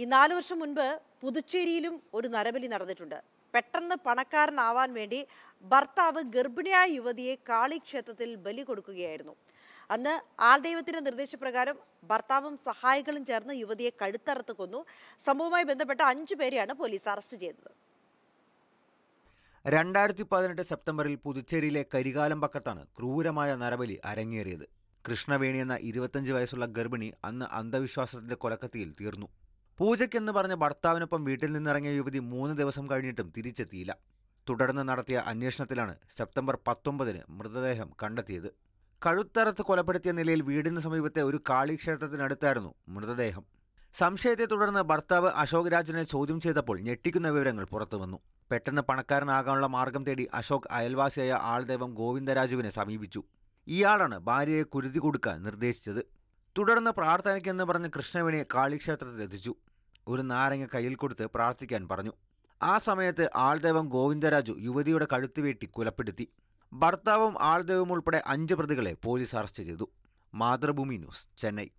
ഈ നാലു വർഷം മുൻപ് പുതുച്ചേരിയിലും ഒരു നരബലി നടന്നിട്ടുണ്ട് പെട്ടെന്ന് പണക്കാരനാവാൻ വേണ്ടി ഭർത്താവ് ഗർഭിണിയായ യുവതിയെ കാളി ക്ഷേത്രത്തിൽ ബലി കൊടുക്കുകയായിരുന്നു അന്ന് ആൾദൈവത്തിന്റെ നിർദ്ദേശപ്രകാരം ഭർത്താവും സഹായികളും ചേർന്ന് യുവതിയെ കഴുത്തറത്ത് കൊന്നു സംഭവവുമായി ബന്ധപ്പെട്ട അഞ്ചു പേരെയാണ് പോലീസ് അറസ്റ്റ് ചെയ്തത് രണ്ടായിരത്തി പതിനെട്ട് സെപ്റ്റംബറിൽ പുതുച്ചേരിയിലെ കരികാലം പക്കത്താണ് ക്രൂരമായ നരബലി അരങ്ങേറിയത് കൃഷ്ണവേണി എന്ന ഇരുപത്തഞ്ച് വയസ്സുള്ള ഗർഭിണി അന്ന് അന്ധവിശ്വാസത്തിന്റെ കൊലക്കത്തിയിൽ തീർന്നു പൂജയ്ക്കെന്ന് പറഞ്ഞ ഭർത്താവിനൊപ്പം വീട്ടിൽ നിന്നിറങ്ങിയ യുവതി മൂന്ന് ദിവസം കഴിഞ്ഞിട്ടും തിരിച്ചെത്തിയില്ല തുടർന്ന് നടത്തിയ അന്വേഷണത്തിലാണ് സെപ്റ്റംബർ പത്തൊമ്പതിന് മൃതദേഹം കണ്ടെത്തിയത് കഴുത്തറത്ത് കൊലപ്പെടുത്തിയ നിലയിൽ വീടിന് സമീപത്തെ ഒരു കാളിക്ഷേത്രത്തിനടുത്തായിരുന്നു മൃതദേഹം സംശയത്തെ തുടർന്ന് ഭർത്താവ് അശോക് രാജനെ ചോദ്യം ചെയ്തപ്പോൾ ഞെട്ടിക്കുന്ന വിവരങ്ങൾ പുറത്തു വന്നു പെട്ടെന്ന് പണക്കാരനാകാനുള്ള മാർഗം തേടി അശോക് അയൽവാസിയായ ആൾദൈവം ഗോവിന്ദരാജുവിനെ സമീപിച്ചു ഇയാളാണ് ഭാര്യയെ കുരുതി കൊടുക്കാൻ നിർദ്ദേശിച്ചത് തുടർന്ന് പ്രാർത്ഥനയ്ക്കെന്ന് പറഞ്ഞ് കൃഷ്ണവിനെ കാളിക്ഷേത്രത്തിലെത്തിച്ചു ഒരു നാരങ്ങ കയ്യിൽ കൊടുത്ത് പ്രാർത്ഥിക്കാൻ പറഞ്ഞു ആ സമയത്ത് ആൾദേവം ഗോവിന്ദരാജു യുവതിയുടെ കഴുത്ത് വെട്ടി കുലപ്പെടുത്തി ഭർത്താവും ആൾദേവും ഉൾപ്പെടെ അഞ്ച് പ്രതികളെ പോലീസ് അറസ്റ്റ് ചെയ്തു മാതൃഭൂമി ന്യൂസ് ചെന്നൈ